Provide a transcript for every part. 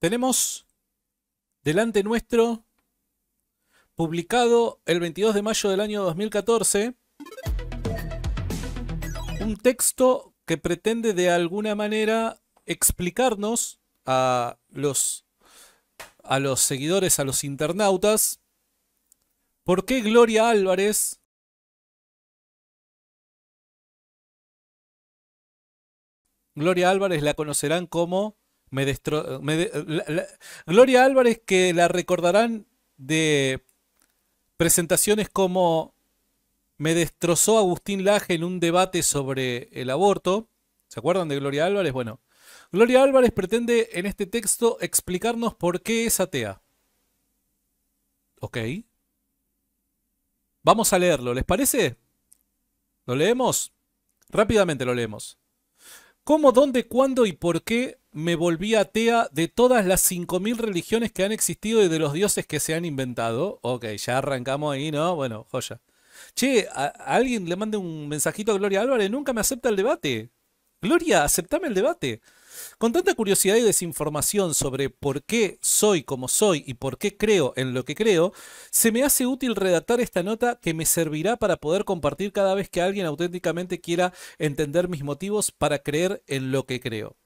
Tenemos delante nuestro, publicado el 22 de mayo del año 2014, un texto que pretende de alguna manera explicarnos a los, a los seguidores, a los internautas, por qué Gloria Álvarez Gloria Álvarez la conocerán como Gloria Álvarez que la recordarán de presentaciones como me destrozó Agustín Laje en un debate sobre el aborto. ¿Se acuerdan de Gloria Álvarez? Bueno, Gloria Álvarez pretende en este texto explicarnos por qué es atea. Ok. Vamos a leerlo, ¿les parece? ¿Lo leemos? Rápidamente lo leemos. ¿Cómo, dónde, cuándo y por qué me volví atea de todas las 5.000 religiones que han existido y de los dioses que se han inventado? Ok, ya arrancamos ahí, ¿no? Bueno, joya. Che, alguien le mande un mensajito a Gloria Álvarez, nunca me acepta el debate. Gloria, aceptame el debate. Con tanta curiosidad y desinformación sobre por qué soy como soy y por qué creo en lo que creo, se me hace útil redactar esta nota que me servirá para poder compartir cada vez que alguien auténticamente quiera entender mis motivos para creer en lo que creo.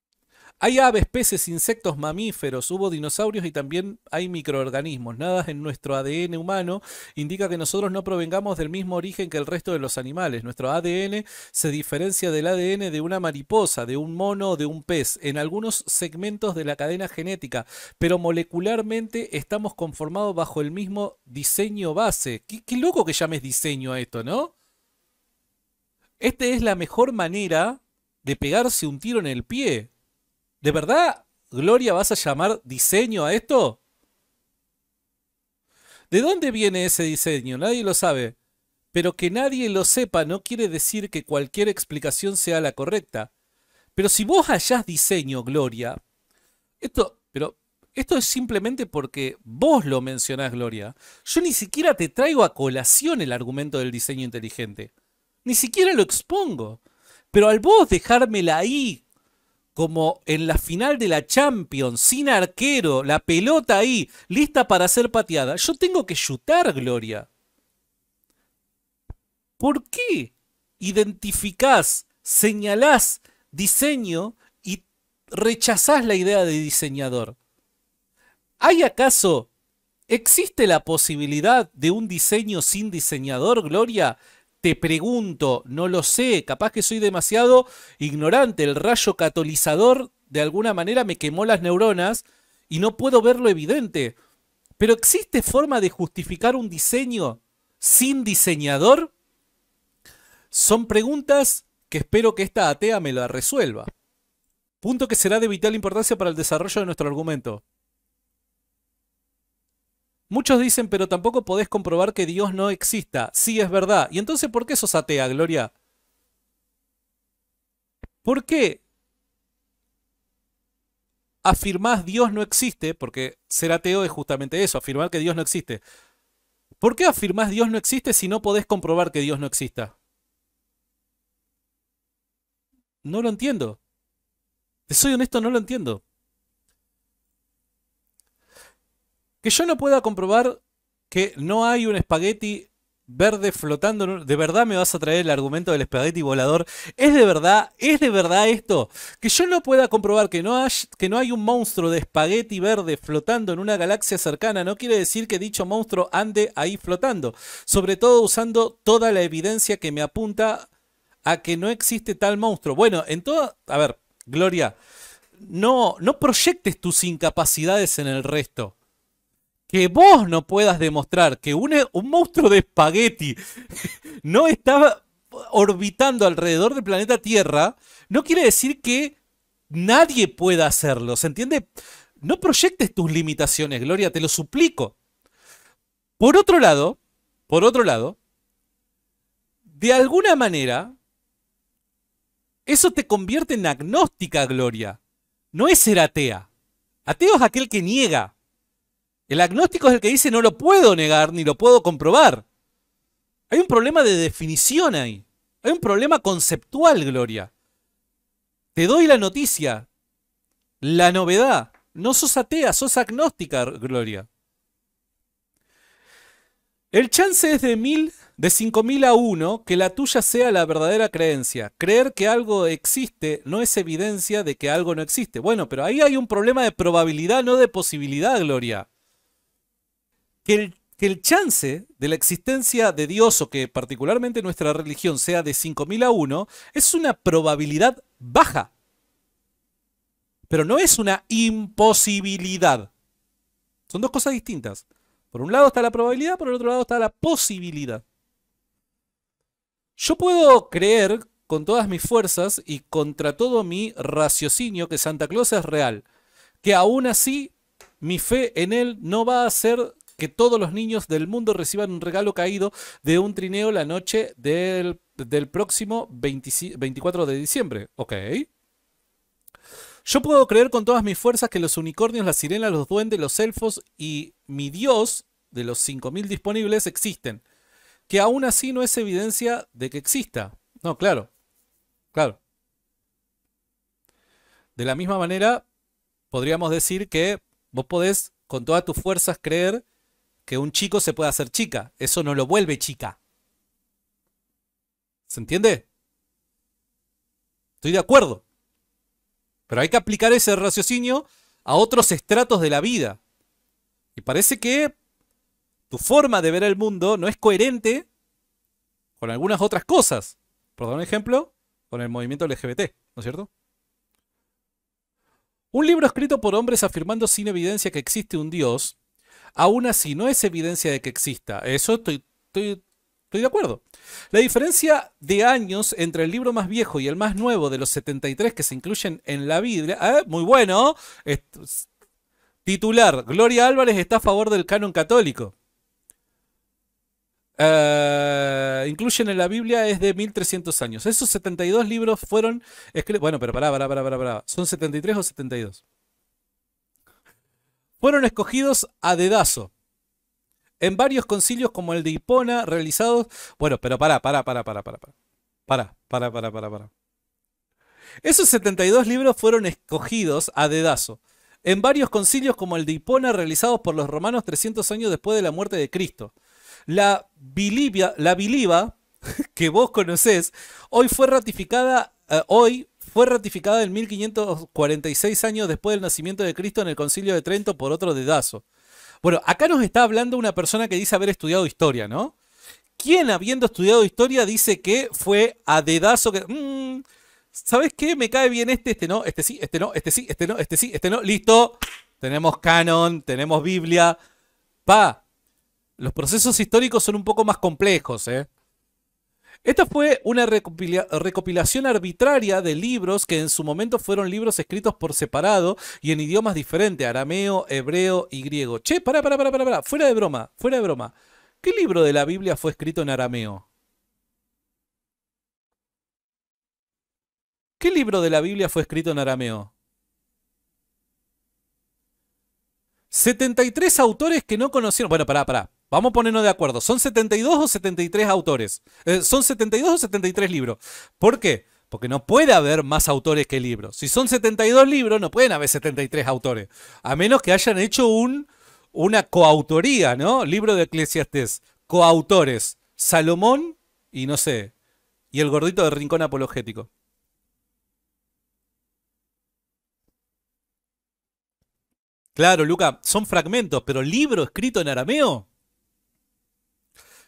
Hay aves, peces, insectos, mamíferos, hubo dinosaurios y también hay microorganismos. Nada en nuestro ADN humano indica que nosotros no provengamos del mismo origen que el resto de los animales. Nuestro ADN se diferencia del ADN de una mariposa, de un mono o de un pez, en algunos segmentos de la cadena genética, pero molecularmente estamos conformados bajo el mismo diseño base. Qué, loco que llames diseño a esto, ¿no? Esta es la mejor manera de pegarse un tiro en el pie ¿De verdad, Gloria, vas a llamar diseño a esto? ¿De dónde viene ese diseño? Nadie lo sabe. Pero que nadie lo sepa no quiere decir que cualquier explicación sea la correcta. Pero si vos hallás diseño, Gloria, esto, pero esto es simplemente porque vos lo mencionás, Gloria. Yo ni siquiera te traigo a colación el argumento del diseño inteligente. Ni siquiera lo expongo. Pero al vos dejármela ahí como en la final de la Champions, sin arquero, la pelota ahí, lista para ser pateada. Yo tengo que chutar, Gloria. ¿Por qué identificás, señalás diseño y rechazás la idea de diseñador? ¿Hay acaso, existe la posibilidad de un diseño sin diseñador, Gloria? te pregunto, no lo sé, capaz que soy demasiado ignorante, el rayo catalizador de alguna manera me quemó las neuronas y no puedo ver lo evidente. Pero ¿existe forma de justificar un diseño sin diseñador? Son preguntas que espero que esta atea me la resuelva. Punto que será de vital importancia para el desarrollo de nuestro argumento. Muchos dicen, pero tampoco podés comprobar que Dios no exista. Sí, es verdad. ¿Y entonces por qué sos atea, Gloria? ¿Por qué afirmás Dios no existe? Porque ser ateo es justamente eso, afirmar que Dios no existe. ¿Por qué afirmás Dios no existe si no podés comprobar que Dios no exista? No lo entiendo. Te soy honesto, no lo entiendo. que yo no pueda comprobar que no hay un espagueti verde flotando. ¿De verdad me vas a traer el argumento del espagueti volador? ¿Es de verdad? ¿Es de verdad esto? Que yo no pueda comprobar que no, hay, un monstruo de espagueti verde flotando en una galaxia cercana no quiere decir que dicho monstruo ande ahí flotando. Sobre todo usando toda la evidencia que me apunta a que no existe tal monstruo. Bueno, en toda... A ver, Gloria, no, no proyectes tus incapacidades en el resto que vos no puedas demostrar que un, monstruo de espagueti no estaba orbitando alrededor del planeta Tierra, no quiere decir que nadie pueda hacerlo, ¿se entiende? No proyectes tus limitaciones, Gloria, te lo suplico. Por otro lado, por otro lado, de alguna manera, eso te convierte en agnóstica, Gloria. No es ser atea. Ateo es aquel que niega. El agnóstico es el que dice no lo puedo negar ni lo puedo comprobar. Hay un problema de definición ahí. Hay un problema conceptual, Gloria. Te doy la noticia, la novedad. No sos atea, sos agnóstica, Gloria. El chance es de mil, de 5000 a 1 que la tuya sea la verdadera creencia. Creer que algo existe no es evidencia de que algo no existe. Bueno, pero ahí hay un problema de probabilidad, no de posibilidad, Gloria que el, chance de la existencia de Dios o que particularmente nuestra religión sea de 5.000 a 1 es una probabilidad baja. Pero no es una imposibilidad. Son dos cosas distintas. Por un lado está la probabilidad, por el otro lado está la posibilidad. Yo puedo creer con todas mis fuerzas y contra todo mi raciocinio que Santa Claus es real, que aún así mi fe en él no va a ser que todos los niños del mundo reciban un regalo caído de un trineo la noche del, próximo 24 de diciembre. Ok. Yo puedo creer con todas mis fuerzas que los unicornios, las sirenas, los duendes, los elfos y mi dios de los 5.000 disponibles existen. Que aún así no es evidencia de que exista. No, claro. Claro. De la misma manera, podríamos decir que vos podés con todas tus fuerzas creer que un chico se pueda hacer chica. Eso no lo vuelve chica. ¿Se entiende? Estoy de acuerdo. Pero hay que aplicar ese raciocinio a otros estratos de la vida. Y parece que tu forma de ver el mundo no es coherente con algunas otras cosas. Por dar un ejemplo, con el movimiento LGBT, ¿no es cierto? Un libro escrito por hombres afirmando sin evidencia que existe un Dios Aún así, no es evidencia de que exista. Eso estoy, estoy, de acuerdo. La diferencia de años entre el libro más viejo y el más nuevo de los 73 que se incluyen en la Biblia, ah, muy bueno, titular, Gloria Álvarez está a favor del canon católico. Eh, incluyen en la Biblia es de 1300 años. Esos 72 libros fueron... Bueno, pero pará, pará, pará, pará, pará. ¿Son 73 o 72? fueron escogidos a dedazo en varios concilios como el de Hipona realizados. Bueno, pero pará, pará, pará, pará, pará. para para para para para Esos 72 libros fueron escogidos a dedazo en varios concilios como el de Hipona realizados por los romanos 300 años después de la muerte de Cristo. La la biliba que vos conocés, hoy fue ratificada, hoy fue ratificada en 1546 años después del nacimiento de Cristo en el Concilio de Trento por otro dedazo. Bueno, acá nos está hablando una persona que dice haber estudiado historia, ¿no? ¿Quién habiendo estudiado historia dice que fue a dedazo que... Mmm, ¿Sabes qué? Me cae bien este, este no, este sí, este no, este sí, este no, este sí, este no. Listo. Tenemos canon, tenemos Biblia. Pa. Los procesos históricos son un poco más complejos, ¿eh? Esta fue una recopilación arbitraria de libros que en su momento fueron libros escritos por separado y en idiomas diferentes, arameo, hebreo y griego. Che, pará, pará, pará, pará, fuera de broma, fuera de broma. ¿Qué libro de la Biblia fue escrito en arameo? ¿Qué libro de la Biblia fue escrito en arameo? 73 autores que no conocieron. Bueno, pará, pará. Vamos a ponernos de acuerdo. ¿Son 72 o 73 autores? Eh, ¿Son 72 o 73 libros? ¿Por qué? Porque no puede haber más autores que libros. Si son 72 libros, no pueden haber 73 autores. A menos que hayan hecho una coautoría, ¿no? Libro de Eclesiastes. Coautores. Salomón y no sé. Y el gordito de Rincón Apologético. Claro, Luca, son fragmentos, pero libro escrito en arameo.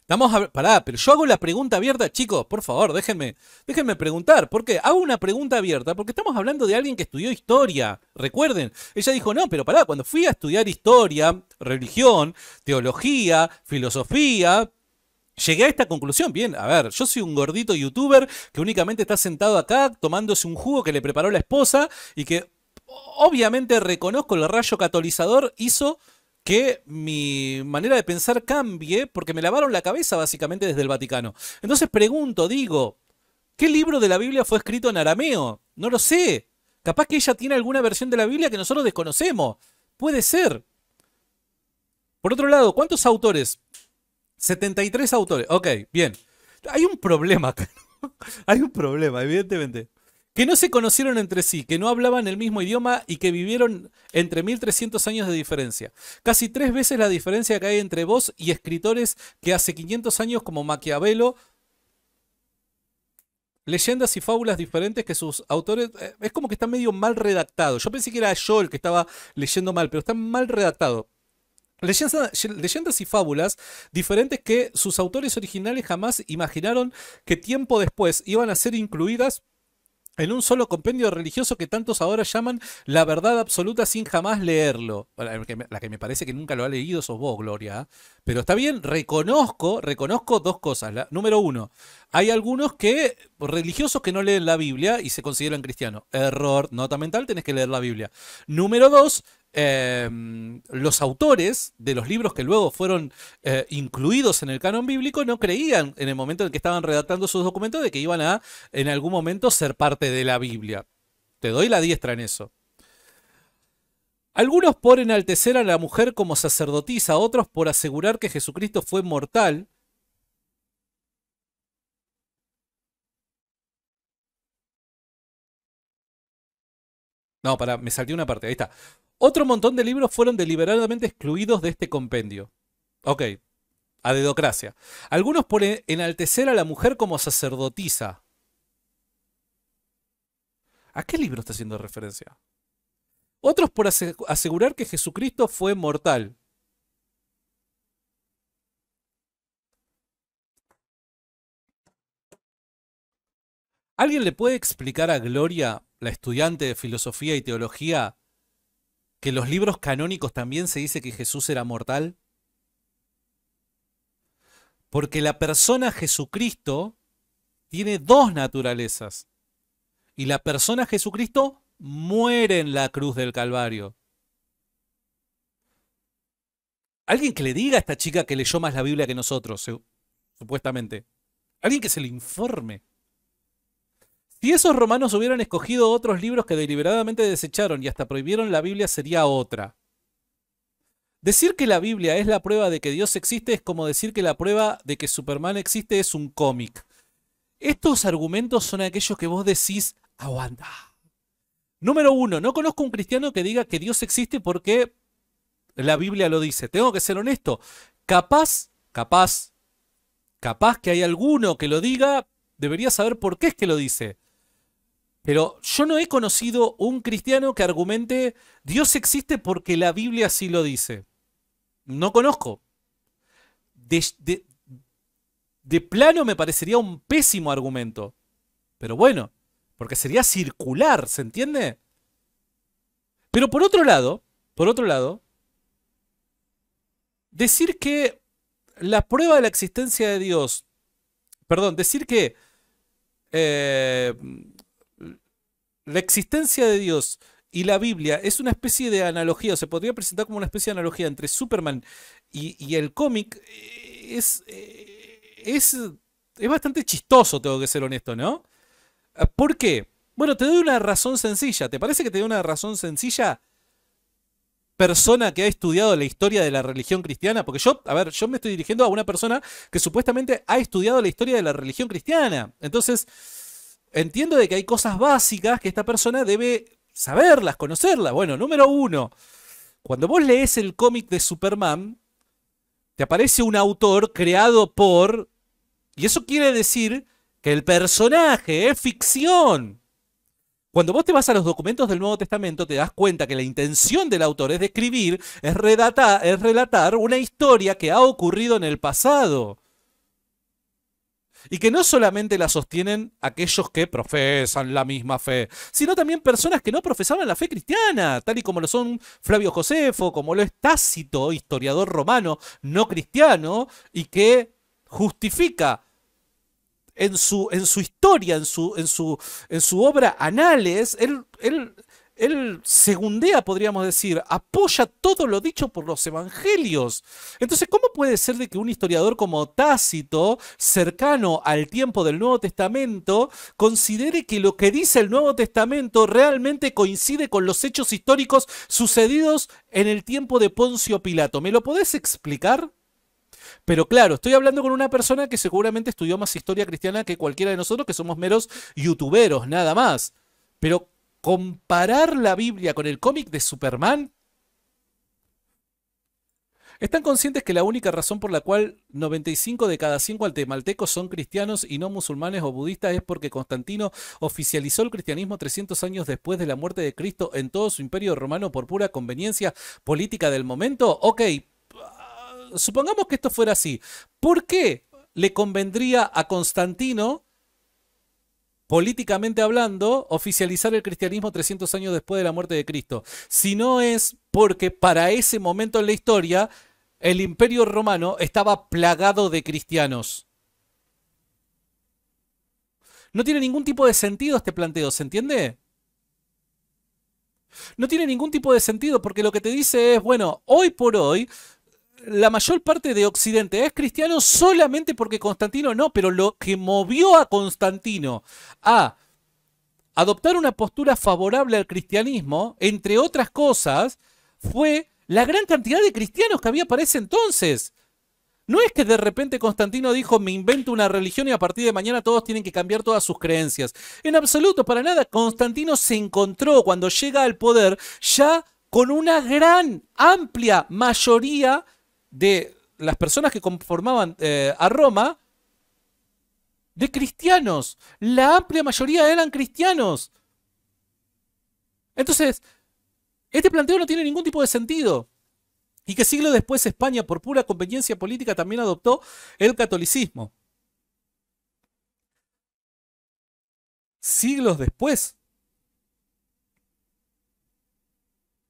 Vamos a... Pará, pero yo hago la pregunta abierta, chicos, por favor, déjenme, déjenme preguntar. ¿Por qué? Hago una pregunta abierta porque estamos hablando de alguien que estudió historia. Recuerden, ella dijo, no, pero pará, cuando fui a estudiar historia, religión, teología, filosofía, Llegué a esta conclusión, bien, a ver, yo soy un gordito youtuber que únicamente está sentado acá tomándose un jugo que le preparó la esposa y que obviamente reconozco el rayo catalizador hizo que mi manera de pensar cambie porque me lavaron la cabeza básicamente desde el Vaticano. Entonces pregunto, digo, ¿qué libro de la Biblia fue escrito en arameo? No lo sé. Capaz que ella tiene alguna versión de la Biblia que nosotros desconocemos. Puede ser. Por otro lado, ¿cuántos autores? 73 autores. Ok, bien. Hay un problema acá. Hay un problema, evidentemente que no se conocieron entre sí, que no hablaban el mismo idioma y que vivieron entre 1300 años de diferencia. Casi tres veces la diferencia que hay entre vos y escritores que hace 500 años como Maquiavelo, leyendas y fábulas diferentes que sus autores. Eh, es como que está medio mal redactado. Yo pensé que era yo el que estaba leyendo mal, pero está mal redactado. Leyendas, leyendas y fábulas diferentes que sus autores originales jamás imaginaron que tiempo después iban a ser incluidas en un solo compendio religioso que tantos ahora llaman la verdad absoluta sin jamás leerlo. La que, me, parece que nunca lo ha leído sos vos, Gloria. ¿eh? Pero está bien, reconozco, reconozco dos cosas. número uno, hay algunos que religiosos que no leen la Biblia y se consideran cristianos. Error, nota mental, tenés que leer la Biblia. Número dos, Em, los autores de los libros que luego fueron eh, incluidos en el canon bíblico no creían en el momento en que estaban redactando sus documentos de que iban a en algún momento ser parte de la Biblia. Te doy la diestra en eso. Algunos por enaltecer a la mujer como sacerdotisa, otros por asegurar que Jesucristo fue mortal, No, para, me salté una parte, ahí está. Otro montón de libros fueron deliberadamente excluidos de este compendio. Ok, a dedocracia. Algunos por e-, enaltecer a la mujer como sacerdotisa. ¿A qué libro está haciendo referencia? Otros por asegurar que Jesucristo fue mortal. ¿Alguien le puede explicar a Gloria, la estudiante de filosofía y teología, que los libros canónicos también se dice que Jesús era mortal? Porque la persona Jesucristo tiene dos naturalezas. Y la persona Jesucristo muere en la cruz del Calvario. Alguien que le diga a esta chica que leyó más la Biblia que nosotros, supuestamente. Alguien que se le informe. Si esos romanos hubieran escogido otros libros que deliberadamente desecharon y hasta prohibieron la Biblia sería otra. Decir que la Biblia es la prueba de que Dios existe es como decir que la prueba de que Superman existe es un cómic. Estos argumentos son aquellos que vos decís, aguanta. Número uno, no conozco un cristiano que diga que Dios existe porque la Biblia lo dice. Tengo que ser honesto. Capaz, capaz, capaz que hay alguno que lo diga, debería saber por qué es que lo dice. Pero yo no he conocido un cristiano que argumente Dios existe porque la Biblia así lo dice. No conozco. De, plano me parecería un pésimo argumento. Pero bueno, porque sería circular, ¿se entiende? Pero por otro lado, por otro lado, decir que la prueba de la existencia de Dios, perdón, decir que eh, la existencia de Dios y la Biblia es una especie de analogía, o se podría presentar como una especie de analogía entre Superman y, y el cómic, eh, es, eh, es, es bastante chistoso, tengo que ser honesto, ¿no? Ah, ¿Por qué? Bueno, te doy una razón sencilla. ¿Te parece que te doy una razón sencilla? persona que ha estudiado la historia de la religión cristiana, porque yo, a ver, yo me estoy dirigiendo a una persona que supuestamente ha estudiado la historia de la religión cristiana. Entonces, entiendo de que hay cosas básicas que esta persona debe saberlas, conocerlas. Bueno, número uno, cuando vos lees el cómic de Superman, te aparece un autor creado por... Y eso quiere decir que el personaje es ficción. Cuando vos te vas a los documentos del Nuevo Testamento, te das cuenta que la intención del autor es describir, es, es relatar una historia que ha ocurrido en el pasado y que no solamente la sostienen aquellos que profesan la misma fe, sino también personas que no profesaban la fe cristiana, tal y como lo son Flavio Josefo, como lo es Tácito, historiador romano no cristiano, y que justifica en su, en su historia, en su, en su, en su obra Anales, él, él él segundea, podríamos decir, apoya todo lo dicho por los evangelios. Entonces, ¿cómo puede ser de que un historiador como Tácito, cercano al tiempo del Nuevo Testamento, considere que lo que dice el Nuevo Testamento realmente coincide con los hechos históricos sucedidos en el tiempo de Poncio Pilato? ¿Me lo podés explicar? Pero claro, estoy hablando con una persona que seguramente estudió más historia cristiana que cualquiera de nosotros, que somos meros youtuberos, nada más. Pero comparar la Biblia con el cómic de Superman? ¿Están conscientes que la única razón por la cual 95 de cada 100 altemaltecos son cristianos y no musulmanes o budistas es porque Constantino oficializó el cristianismo 300 años después de la muerte de Cristo en todo su imperio romano por pura conveniencia política del momento? Ok, ah, supongamos que esto fuera así. ¿Por qué le convendría a Constantino políticamente hablando, oficializar el cristianismo 300 años después de la muerte de Cristo, Si no es porque para ese momento en la historia el imperio romano estaba plagado de cristianos. No tiene ningún tipo de sentido este planteo, ¿se entiende? No tiene ningún tipo de sentido porque lo que te dice es, bueno, hoy por hoy la mayor parte de Occidente es cristiano solamente porque Constantino no, pero lo que movió a Constantino a adoptar una postura favorable al cristianismo, entre otras cosas, fue la gran cantidad de cristianos que había para ese entonces. No es que de repente Constantino dijo, me invento una religión y a partir de mañana todos tienen que cambiar todas sus creencias. En absoluto, para nada. Constantino se encontró cuando llega al poder ya con una gran, amplia mayoría de las personas que conformaban eh, a Roma, de cristianos. La amplia mayoría eran cristianos. Entonces, este planteo no tiene ningún tipo de sentido. Y que siglos después España, por pura conveniencia política, también adoptó el catolicismo. Siglos después.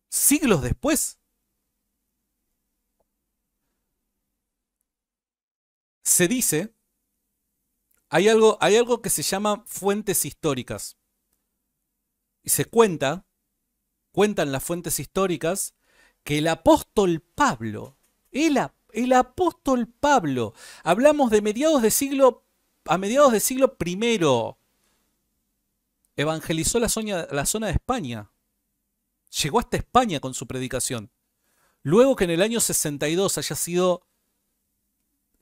Siglos después. se dice, hay algo, hay algo que se llama fuentes históricas. Y se cuenta, cuentan las fuentes históricas, que el apóstol Pablo, el, el apóstol Pablo, hablamos de mediados de siglo, a mediados del siglo primero, evangelizó la zona, la zona de España. Llegó hasta España con su predicación. Luego que en el año 62 haya sido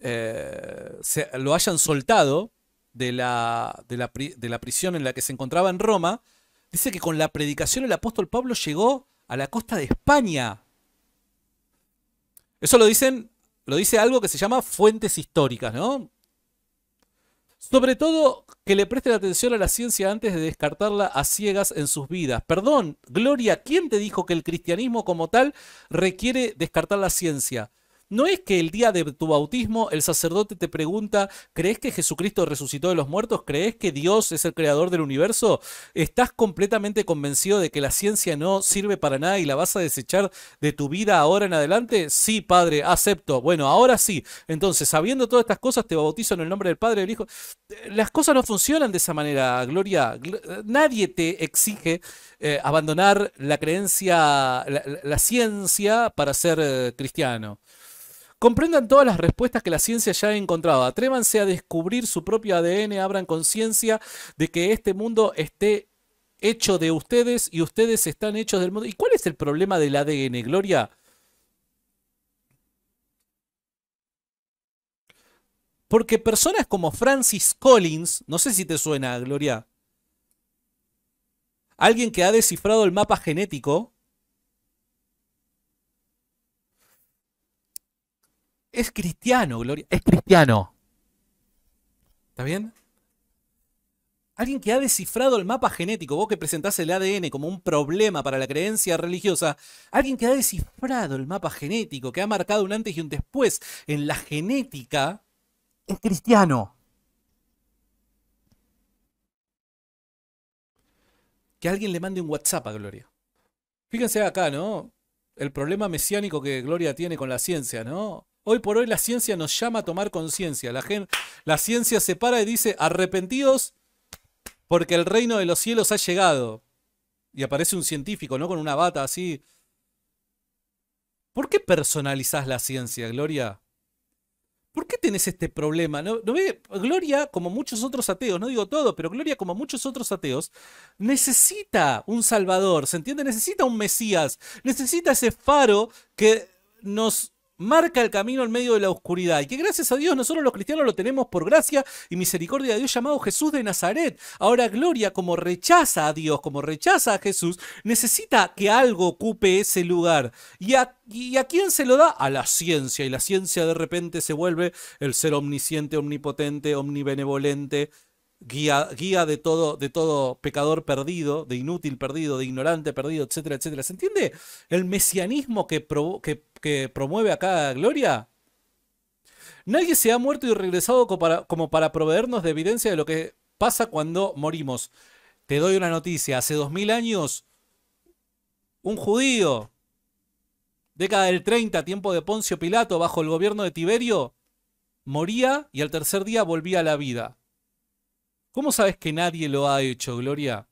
eh, lo hayan soltado de la, de la prisión en la que se encontraba en Roma, dice que con la predicación el apóstol Pablo llegó a la costa de España. Eso lo dicen, lo dice algo que se llama fuentes históricas, ¿no? Sobre todo que le presten atención a la ciencia antes de descartarla a ciegas en sus vidas. Perdón, Gloria, ¿quién te dijo que el cristianismo como tal requiere descartar la ciencia? No es que el día de tu bautismo el sacerdote te pregunta, ¿crees que Jesucristo resucitó de los muertos? ¿Crees que Dios es el creador del universo? ¿Estás completamente convencido de que la ciencia no sirve para nada y la vas a desechar de tu vida ahora en adelante? Sí, Padre, acepto. Bueno, ahora sí. Entonces, sabiendo todas estas cosas, te bautizo en el nombre del Padre, del Hijo. Las cosas no funcionan de esa manera, Gloria. Nadie te exige eh, abandonar la creencia, la, ciencia para ser eh, cristiano. Comprendan todas las respuestas que la ciencia ya ha encontrado. Atrévanse a descubrir su propio ADN, abran conciencia de que este mundo esté hecho de ustedes y ustedes están hechos del mundo. ¿Y cuál es el problema del ADN, Gloria? Porque personas como Francis Collins, no sé si te suena, Gloria, alguien que ha descifrado el mapa genético, Es cristiano, Gloria. Es cristiano. ¿Está bien? Alguien que ha descifrado el mapa genético, vos que presentás el ADN como un problema para la creencia religiosa, alguien que ha descifrado el mapa genético, que ha marcado un antes y un después en la genética, es cristiano. Que alguien le mande un WhatsApp a Gloria. Fíjense acá, ¿no? El problema mesiánico que Gloria tiene con la ciencia, ¿no? Hoy por hoy la ciencia nos llama a tomar conciencia. La, ciencia se para y dice, arrepentidos porque el reino de los cielos ha llegado. Y aparece un científico, ¿no? Con una bata así. ¿Por qué personalizás la ciencia, Gloria? ¿Por qué tenés este problema? ¿No, Gloria, como muchos otros ateos, no digo todo, pero Gloria, como muchos otros ateos, necesita un salvador, ¿se entiende? Necesita un Mesías, necesita ese faro que nos marca el camino en medio de la oscuridad. Y que gracias a Dios nosotros los cristianos lo tenemos por gracia y misericordia de Dios llamado Jesús de Nazaret. Ahora Gloria, como rechaza a Dios, como rechaza a Jesús, necesita que algo ocupe ese lugar. ¿Y a, y a quién se lo da? A la ciencia. Y la ciencia de repente se vuelve el ser omnisciente, omnipotente, omnibenevolente, guía, de, todo, de todo pecador perdido, de inútil perdido, de ignorante perdido, etcétera, etcétera. ¿Se entiende el mesianismo que, que, promueve acá Gloria? Nadie se ha muerto y regresado como para, como para proveernos de evidencia de lo que pasa cuando morimos. Te doy una noticia, hace dos mil años, un judío, década del 30, tiempo de Poncio Pilato, bajo el gobierno de Tiberio, moría y al tercer día volvía a la vida. ¿Cómo sabes que nadie lo ha hecho, Gloria?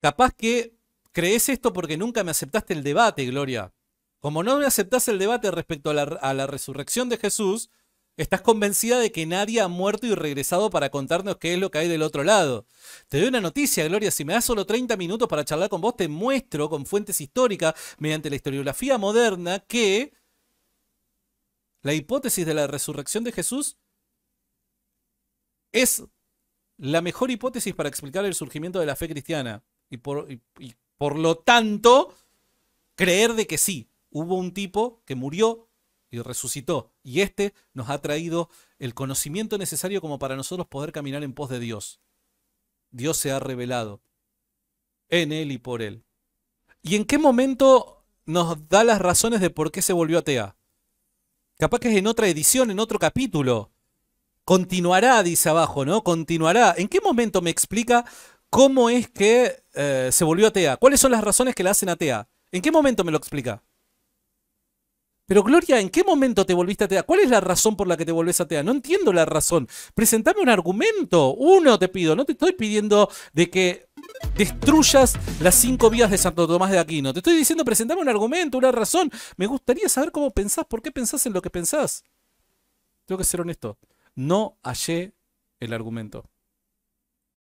Capaz que crees esto porque nunca me aceptaste el debate, Gloria. Como no me aceptaste el debate respecto a la, a la resurrección de Jesús, Estás convencida de que nadie ha muerto y regresado para contarnos qué es lo que hay del otro lado. Te doy una noticia, Gloria. Si me das solo 30 minutos para charlar con vos, te muestro con fuentes históricas, mediante la historiografía moderna, que la hipótesis de la resurrección de Jesús es la mejor hipótesis para explicar el surgimiento de la fe cristiana. Y por, por lo tanto, creer de que sí, hubo un tipo que murió y resucitó. Y este nos ha traído el conocimiento necesario como para nosotros poder caminar en pos de Dios. Dios se ha revelado en Él y por Él. ¿Y en qué momento nos da las razones de por qué se volvió atea? Capaz que es en otra edición, en otro capítulo. Continuará, dice abajo, ¿no? Continuará. ¿En qué momento me explica cómo es que eh, se volvió atea? ¿Cuáles son las razones que la hacen atea? ¿En qué momento me lo explica? Pero Gloria, ¿en qué momento te volviste atea? ¿Cuál es la razón por la que te volvés atea? No entiendo la razón. Presentame un argumento. Uno te pido. No te estoy pidiendo de que destruyas las cinco vías de Santo Tomás de Aquino. Te estoy diciendo, presentame un argumento, una razón. Me gustaría saber cómo pensás, por qué pensás en lo que pensás. Tengo que ser honesto. No hallé el argumento.